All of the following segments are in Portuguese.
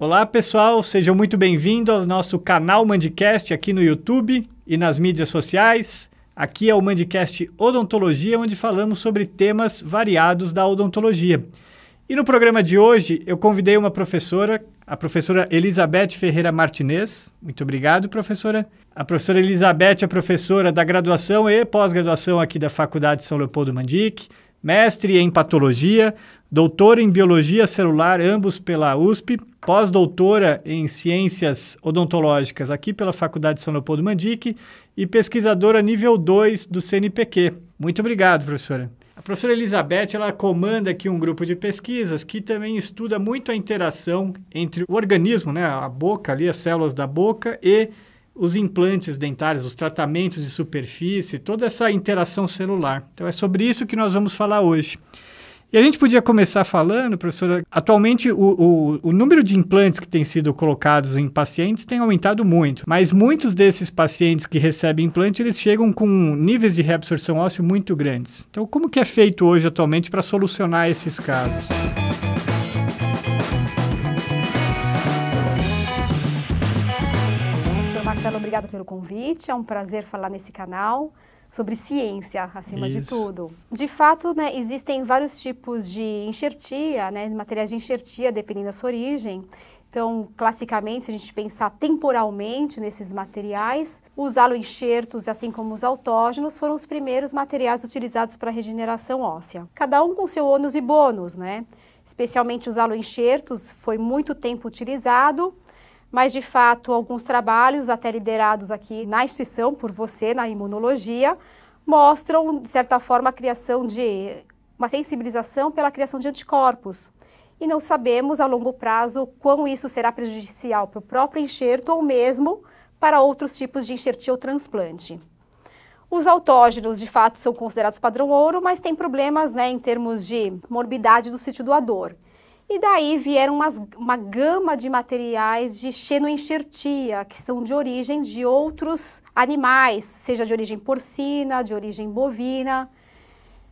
Olá, pessoal, sejam muito bem-vindos ao nosso canal Mandicast aqui no YouTube e nas mídias sociais. Aqui é o Mandicast Odontologia, onde falamos sobre temas variados da odontologia. E no programa de hoje eu convidei uma professora, a professora Elizabeth Ferreira Martinez. Muito obrigado, professora. A professora Elizabeth é professora da graduação e pós-graduação aqui da Faculdade São Leopoldo Mandic, mestre em patologia, doutora em biologia celular, ambos pela USP, pós-doutora em Ciências Odontológicas aqui pela Faculdade de São Leopoldo Mandique e pesquisadora nível 2 do CNPq. Muito obrigado, professora. A professora Elizabeth ela comanda aqui um grupo de pesquisas que também estuda muito a interação entre o organismo, né, a boca ali, as células da boca e os implantes dentários, os tratamentos de superfície, toda essa interação celular. Então é sobre isso que nós vamos falar hoje. E a gente podia começar falando, professora, atualmente o, o, o, número de implantes que têm sido colocados em pacientes tem aumentado muito, mas muitos desses pacientes que recebem implante, eles chegam com níveis de reabsorção óssea muito grandes. Então, como que é feito hoje atualmente para solucionar esses casos? Professor Marcelo, obrigada pelo convite, é um prazer falar nesse canal sobre ciência, acima Isso. de tudo. De fato, né, existem vários tipos de enxertia, né, materiais de enxertia, dependendo da sua origem. Então, classicamente, se a gente pensar temporalmente nesses materiais, os aloenxertos, assim como os autógenos, foram os primeiros materiais utilizados para regeneração óssea. Cada um com seu ônus e bônus, né? Especialmente os aloenxertos, foi muito tempo utilizado, mas de fato alguns trabalhos, até liderados aqui na instituição por você, na imunologia, mostram, de certa forma, a criação de uma sensibilização pela criação de anticorpos. E não sabemos a longo prazo quão isso será prejudicial para o próprio enxerto ou mesmo para outros tipos de enxertio ou transplante. Os autógenos, de fato, são considerados padrão ouro, mas tem problemas né, em termos de morbidade do sítio doador. E daí vieram umas, uma gama de materiais de xenoenxertia, que são de origem de outros animais, seja de origem porcina, de origem bovina.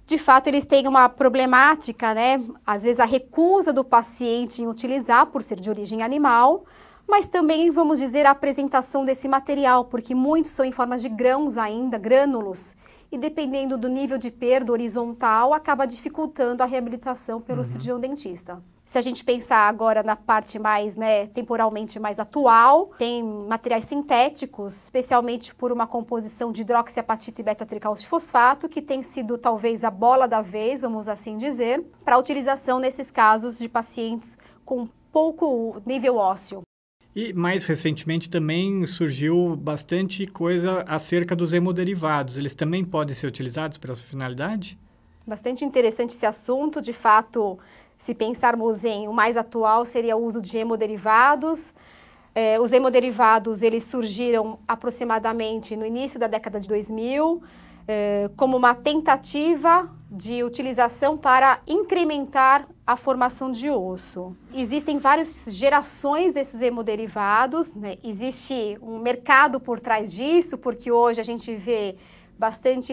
De fato, eles têm uma problemática, né? Às vezes a recusa do paciente em utilizar por ser de origem animal, mas também, vamos dizer, a apresentação desse material, porque muitos são em formas de grãos ainda, grânulos, e dependendo do nível de perda horizontal, acaba dificultando a reabilitação pelo uhum. cirurgião dentista. Se a gente pensar agora na parte mais, né, temporalmente mais atual, tem materiais sintéticos, especialmente por uma composição de hidroxiapatita e beta-tricalcifosfato, que tem sido talvez a bola da vez, vamos assim dizer, para utilização nesses casos de pacientes com pouco nível ósseo. E mais recentemente também surgiu bastante coisa acerca dos hemoderivados. Eles também podem ser utilizados para essa finalidade? Bastante interessante esse assunto. De fato, se pensarmos em o mais atual, seria o uso de hemoderivados. É, os hemoderivados, eles surgiram aproximadamente no início da década de 2000, é, eh, como uma tentativa de utilização para incrementar a formação de osso. Existem várias gerações desses hemoderivados, né? existe um mercado por trás disso, porque hoje a gente vê bastante,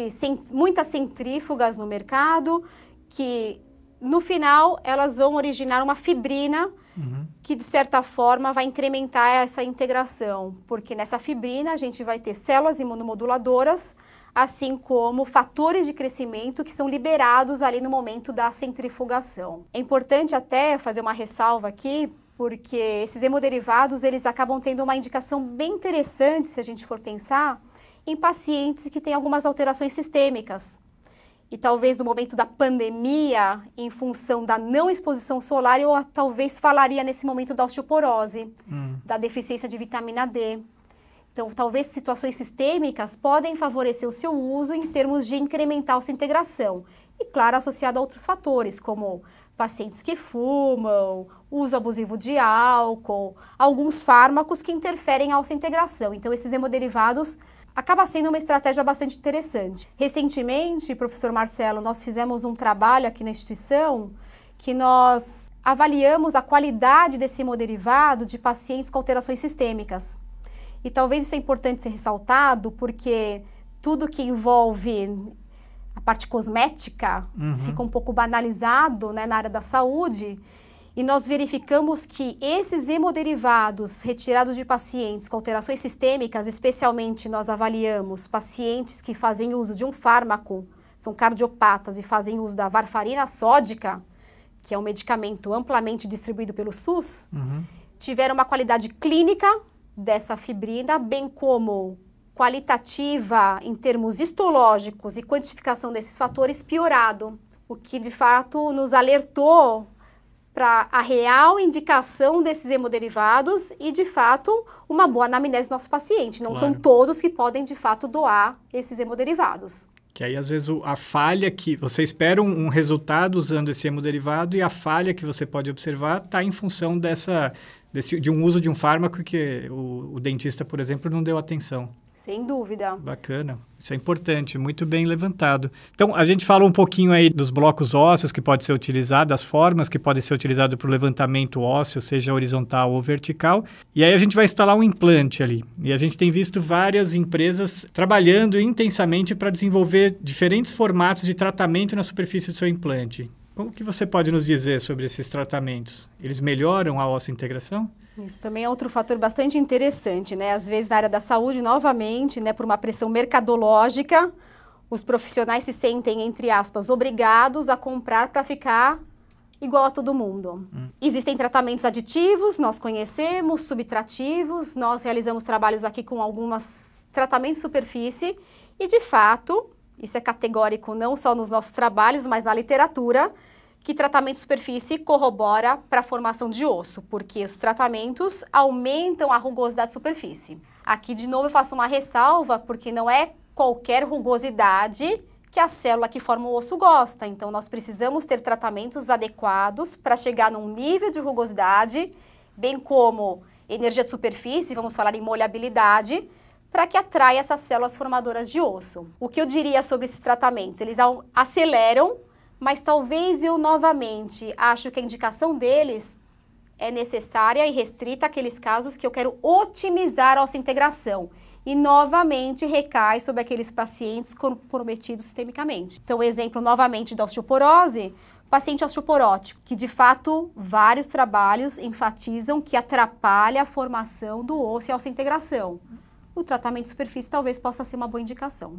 muitas centrífugas no mercado que no final, elas vão originar uma fibrina uhum. que, de certa forma, vai incrementar essa integração, porque nessa fibrina a gente vai ter células imunomoduladoras, assim como fatores de crescimento que são liberados ali no momento da centrifugação. É importante até fazer uma ressalva aqui, porque esses hemoderivados eles acabam tendo uma indicação bem interessante se a gente for pensar em pacientes que têm algumas alterações sistêmicas e talvez no momento da pandemia, em função da não exposição solar, eu talvez falaria nesse momento da osteoporose, hum. da deficiência de vitamina D. Então, talvez situações sistêmicas podem favorecer o seu uso em termos de incrementar a sua integração. E, claro, associado a outros fatores, como pacientes que fumam, uso abusivo de álcool, alguns fármacos que interferem a sua integração. Então, esses hemoderivados acaba sendo uma estratégia bastante interessante. Recentemente, professor Marcelo, nós fizemos um trabalho aqui na instituição que nós avaliamos a qualidade desse hemoderivado de pacientes com alterações sistêmicas. E talvez isso é importante ser ressaltado, porque tudo que envolve a parte cosmética uhum. fica um pouco banalizado né, na área da saúde e nós verificamos que esses hemoderivados retirados de pacientes com alterações sistêmicas, especialmente nós avaliamos pacientes que fazem uso de um fármaco, são cardiopatas e fazem uso da varfarina sódica, que é um medicamento amplamente distribuído pelo SUS, uhum. tiveram uma qualidade clínica dessa fibrina, bem como qualitativa em termos histológicos e quantificação desses fatores piorado, o que de fato nos alertou para a real indicação desses hemoderivados e, de fato, uma boa anamnese do nosso paciente. Não claro. são todos que podem, de fato, doar esses hemoderivados. Que aí, às vezes, a falha que você espera um, um resultado usando esse hemoderivado e a falha que você pode observar está em função dessa, desse, de um uso de um fármaco que o, o dentista, por exemplo, não deu atenção. Sem dúvida. Bacana. Isso é importante, muito bem levantado. Então, a gente falou um pouquinho aí dos blocos ósseos que pode ser utilizado, das formas que podem ser utilizadas para o levantamento ósseo, seja horizontal ou vertical. E aí a gente vai instalar um implante ali. E a gente tem visto várias empresas trabalhando intensamente para desenvolver diferentes formatos de tratamento na superfície do seu implante. Como que você pode nos dizer sobre esses tratamentos? Eles melhoram a osso integração? Isso também é outro fator bastante interessante, né? Às vezes na área da saúde, novamente, né, por uma pressão mercadológica, os profissionais se sentem, entre aspas, obrigados a comprar para ficar igual a todo mundo. Hum. Existem tratamentos aditivos, nós conhecemos, subtrativos, nós realizamos trabalhos aqui com algumas tratamentos de superfície e, de fato, isso é categórico não só nos nossos trabalhos, mas na literatura, que tratamento de superfície corrobora para a formação de osso, porque os tratamentos aumentam a rugosidade de superfície. Aqui, de novo, eu faço uma ressalva, porque não é qualquer rugosidade que a célula que forma o osso gosta. Então, nós precisamos ter tratamentos adequados para chegar num nível de rugosidade, bem como energia de superfície, vamos falar em molhabilidade, para que atraia essas células formadoras de osso. O que eu diria sobre esses tratamentos? Eles aceleram mas talvez eu novamente acho que a indicação deles é necessária e restrita àqueles casos que eu quero otimizar a nossa integração. E novamente recai sobre aqueles pacientes comprometidos sistemicamente. Então, exemplo novamente da osteoporose, paciente osteoporótico, que de fato vários trabalhos enfatizam que atrapalha a formação do osso e a ossa integração. O tratamento de superfície talvez possa ser uma boa indicação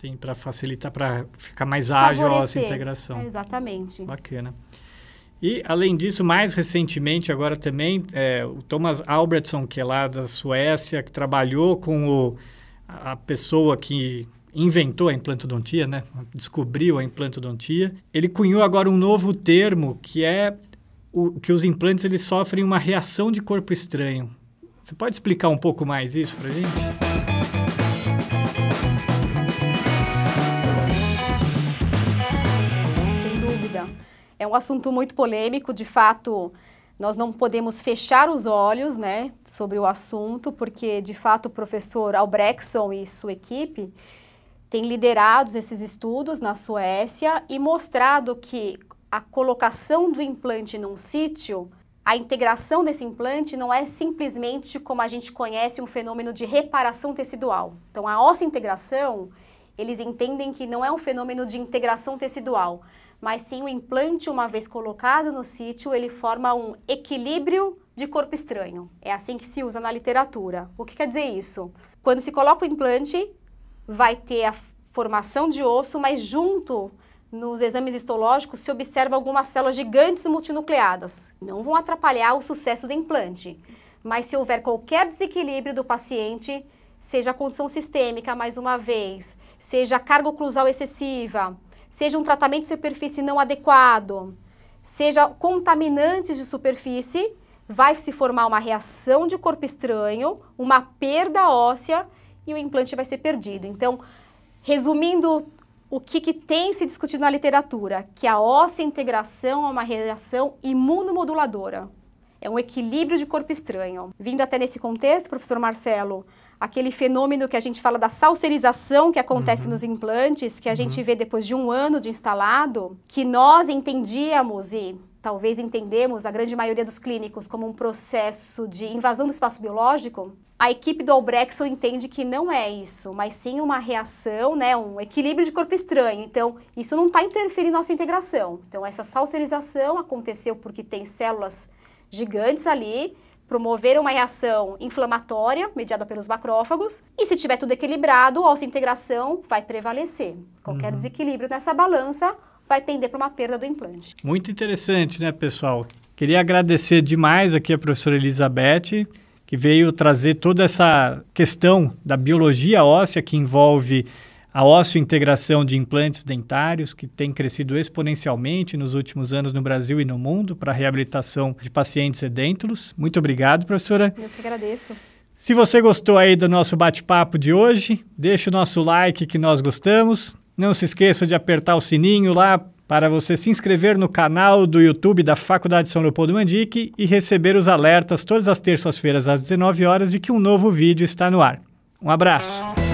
tem para facilitar, para ficar mais Favorecer. ágil essa integração. É, exatamente. Bacana. E, além disso, mais recentemente, agora também, é, o Thomas Albertson, que é lá da Suécia, que trabalhou com o, a pessoa que inventou a implantodontia, né? descobriu a implantodontia, ele cunhou agora um novo termo, que é o, que os implantes eles sofrem uma reação de corpo estranho. Você pode explicar um pouco mais isso para gente? É um assunto muito polêmico, de fato, nós não podemos fechar os olhos né, sobre o assunto, porque, de fato, o professor Albrechtson e sua equipe têm liderado esses estudos na Suécia e mostrado que a colocação do implante num sítio, a integração desse implante não é simplesmente como a gente conhece um fenômeno de reparação tecidual. Então, a óssea integração, eles entendem que não é um fenômeno de integração tecidual, mas sim o implante, uma vez colocado no sítio, ele forma um equilíbrio de corpo estranho. É assim que se usa na literatura. O que quer dizer isso? Quando se coloca o implante, vai ter a formação de osso, mas junto nos exames histológicos se observa algumas células gigantes multinucleadas. Não vão atrapalhar o sucesso do implante, mas se houver qualquer desequilíbrio do paciente, seja condição sistêmica mais uma vez, seja carga oclusal excessiva, seja um tratamento de superfície não adequado, seja contaminantes de superfície, vai se formar uma reação de corpo estranho, uma perda óssea e o implante vai ser perdido. Então, resumindo o que, que tem se discutido na literatura, que a óssea integração é uma reação imunomoduladora. É um equilíbrio de corpo estranho. Vindo até nesse contexto, professor Marcelo, aquele fenômeno que a gente fala da salserização que acontece uhum. nos implantes, que a uhum. gente vê depois de um ano de instalado, que nós entendíamos e talvez entendemos, a grande maioria dos clínicos, como um processo de invasão do espaço biológico, a equipe do Albrexon entende que não é isso, mas sim uma reação, né, um equilíbrio de corpo estranho. Então, isso não está interferindo nossa integração. Então, essa salserização aconteceu porque tem células gigantes ali promover uma reação inflamatória mediada pelos macrófagos, e se tiver tudo equilibrado, a integração vai prevalecer. Qualquer uhum. desequilíbrio nessa balança vai pender para uma perda do implante. Muito interessante, né, pessoal? Queria agradecer demais aqui a professora Elizabeth, que veio trazer toda essa questão da biologia óssea que envolve a osteointegração de implantes dentários, que tem crescido exponencialmente nos últimos anos no Brasil e no mundo para a reabilitação de pacientes edêntulos. Muito obrigado, professora. Eu que agradeço. Se você gostou aí do nosso bate-papo de hoje, deixe o nosso like que nós gostamos. Não se esqueça de apertar o sininho lá para você se inscrever no canal do YouTube da Faculdade São Leopoldo Mandique e receber os alertas todas as terças-feiras às 19 horas de que um novo vídeo está no ar. Um abraço.